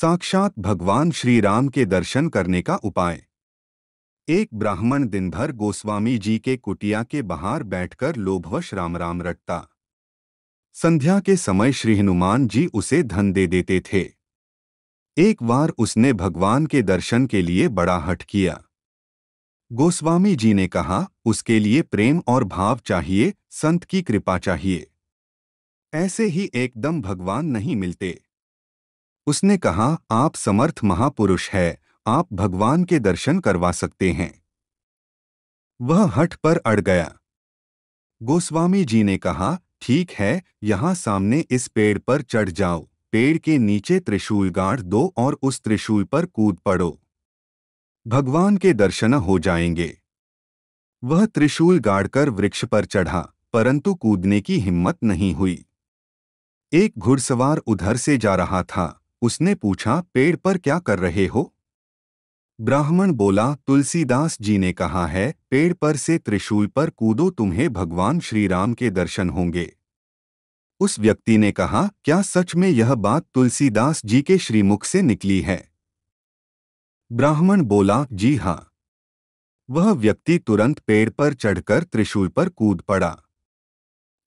साक्षात भगवान श्री राम के दर्शन करने का उपाय एक ब्राह्मण दिनभर गोस्वामी जी के कुटिया के बाहर बैठकर लोभवश राम राम रटता संध्या के समय श्री हनुमान जी उसे धन दे देते थे एक बार उसने भगवान के दर्शन के लिए बड़ा हट किया गोस्वामी जी ने कहा उसके लिए प्रेम और भाव चाहिए संत की कृपा चाहिए ऐसे ही एकदम भगवान नहीं मिलते उसने कहा आप समर्थ महापुरुष है आप भगवान के दर्शन करवा सकते हैं वह हठ पर अड़ गया गोस्वामी जी ने कहा ठीक है यहाँ सामने इस पेड़ पर चढ़ जाओ पेड़ के नीचे त्रिशूल गाढ़ दो और उस त्रिशूल पर कूद पड़ो भगवान के दर्शन हो जाएंगे वह त्रिशूल गाड़कर वृक्ष पर चढ़ा परंतु कूदने की हिम्मत नहीं हुई एक घुड़सवार उधर से जा रहा था उसने पूछा पेड़ पर क्या कर रहे हो ब्राह्मण बोला तुलसीदास जी ने कहा है पेड़ पर से त्रिशूल पर कूदो तुम्हें भगवान श्री राम के दर्शन होंगे उस व्यक्ति ने कहा क्या सच में यह बात तुलसीदास जी के श्रीमुख से निकली है ब्राह्मण बोला जी हाँ वह व्यक्ति तुरंत पेड़ पर चढ़कर त्रिशूल पर कूद पड़ा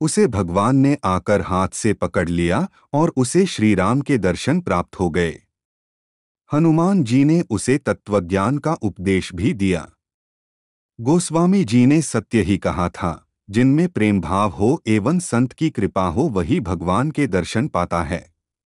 उसे भगवान ने आकर हाथ से पकड़ लिया और उसे श्रीराम के दर्शन प्राप्त हो गए हनुमान जी ने उसे तत्वज्ञान का उपदेश भी दिया गोस्वामी जी ने सत्य ही कहा था जिनमें प्रेम भाव हो एवं संत की कृपा हो वही भगवान के दर्शन पाता है